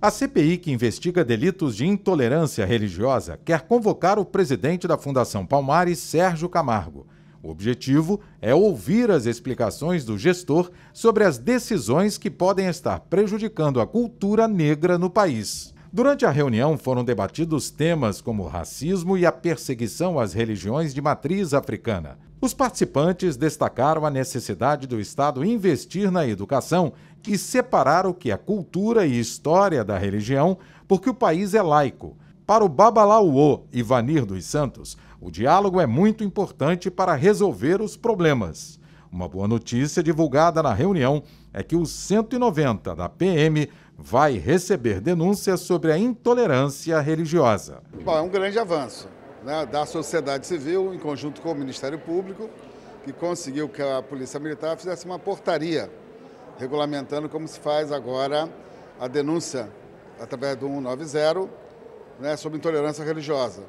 A CPI, que investiga delitos de intolerância religiosa, quer convocar o presidente da Fundação Palmares, Sérgio Camargo. O objetivo é ouvir as explicações do gestor sobre as decisões que podem estar prejudicando a cultura negra no país. Durante a reunião foram debatidos temas como racismo e a perseguição às religiões de matriz africana. Os participantes destacaram a necessidade do Estado investir na educação e separar o que é cultura e história da religião, porque o país é laico. Para o Babalauô e Vanir dos Santos, o diálogo é muito importante para resolver os problemas. Uma boa notícia divulgada na reunião é que o 190 da PM vai receber denúncias sobre a intolerância religiosa. Bom, é um grande avanço né, da sociedade civil, em conjunto com o Ministério Público, que conseguiu que a Polícia Militar fizesse uma portaria regulamentando como se faz agora a denúncia através do 190 né, sobre intolerância religiosa.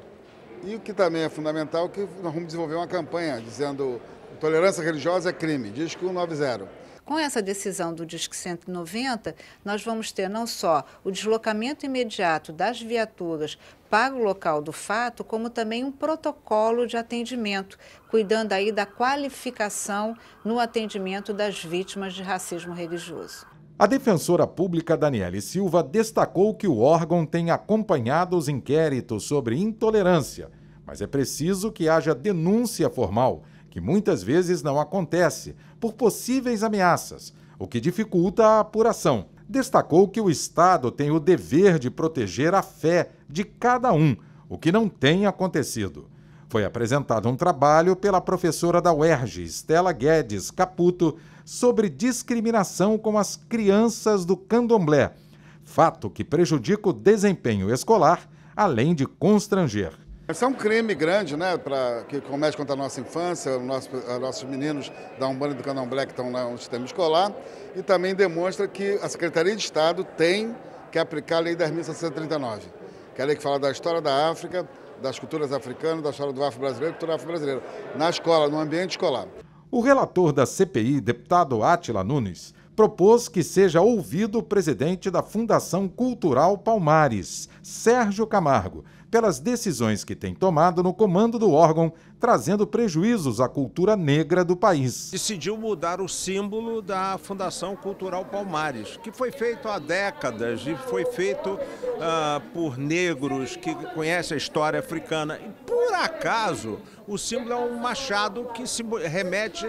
E o que também é fundamental é que nós vamos desenvolver uma campanha dizendo intolerância religiosa é crime, diz que o 190. Com essa decisão do Disque 190, nós vamos ter não só o deslocamento imediato das viaturas para o local do fato, como também um protocolo de atendimento, cuidando aí da qualificação no atendimento das vítimas de racismo religioso. A defensora pública Daniele Silva destacou que o órgão tem acompanhado os inquéritos sobre intolerância, mas é preciso que haja denúncia formal, que muitas vezes não acontece, por possíveis ameaças, o que dificulta a apuração. Destacou que o Estado tem o dever de proteger a fé de cada um, o que não tem acontecido. Foi apresentado um trabalho pela professora da UERJ, Stella Guedes Caputo, sobre discriminação com as crianças do candomblé, fato que prejudica o desempenho escolar, além de constranger. Esse é um crime grande, né, pra, que comete contra a nossa infância, o nosso, nossos meninos da Umbanda e do Canão Black estão lá no sistema escolar, e também demonstra que a Secretaria de Estado tem que aplicar a Lei 10.639, que é a lei que fala da história da África, das culturas africanas, da história do afro-brasileiro, cultura afro-brasileira, na escola, no ambiente escolar. O relator da CPI, deputado Átila Nunes, propôs que seja ouvido o presidente da Fundação Cultural Palmares, Sérgio Camargo, pelas decisões que tem tomado no comando do órgão, trazendo prejuízos à cultura negra do país. Decidiu mudar o símbolo da Fundação Cultural Palmares, que foi feito há décadas e foi feito uh, por negros que conhecem a história africana. E por acaso, o símbolo é um machado que se remete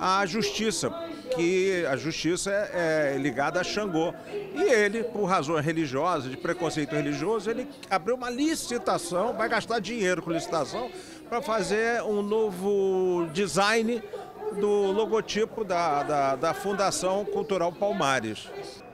à justiça, que a justiça é, é ligada a Xangô. E ele, por razões religiosas, de preconceito religioso, ele abriu uma licitação, vai gastar dinheiro com licitação, para fazer um novo design do logotipo da, da, da Fundação Cultural Palmares.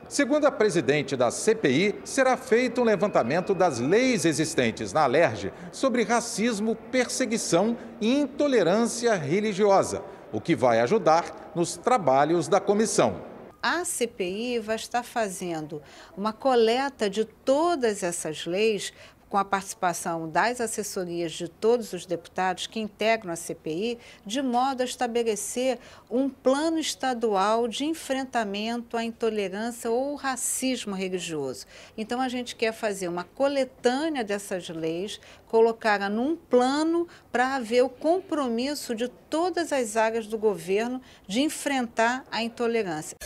Segundo a presidente da CPI, será feito um levantamento das leis existentes na Alerj sobre racismo, perseguição e intolerância religiosa o que vai ajudar nos trabalhos da comissão. A CPI vai estar fazendo uma coleta de todas essas leis com a participação das assessorias de todos os deputados que integram a CPI, de modo a estabelecer um plano estadual de enfrentamento à intolerância ou racismo religioso. Então, a gente quer fazer uma coletânea dessas leis, colocá-la num plano para haver o compromisso de todas as áreas do governo de enfrentar a intolerância.